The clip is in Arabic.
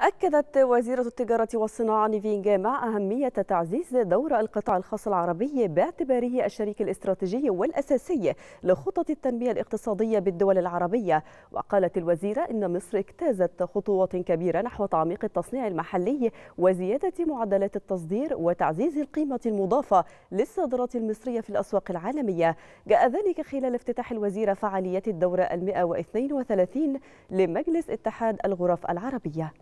أكدت وزيرة التجارة والصناعة نيفين جامع أهمية تعزيز دور القطاع الخاص العربي باعتباره الشريك الاستراتيجي والأساسي لخطط التنمية الاقتصادية بالدول العربية وقالت الوزيرة إن مصر اجتازت خطوات كبيرة نحو تعميق التصنيع المحلي وزيادة معدلات التصدير وتعزيز القيمة المضافة للصادرات المصرية في الأسواق العالمية جاء ذلك خلال افتتاح الوزيرة فعاليات الدورة 132 لمجلس اتحاد الغرف العربية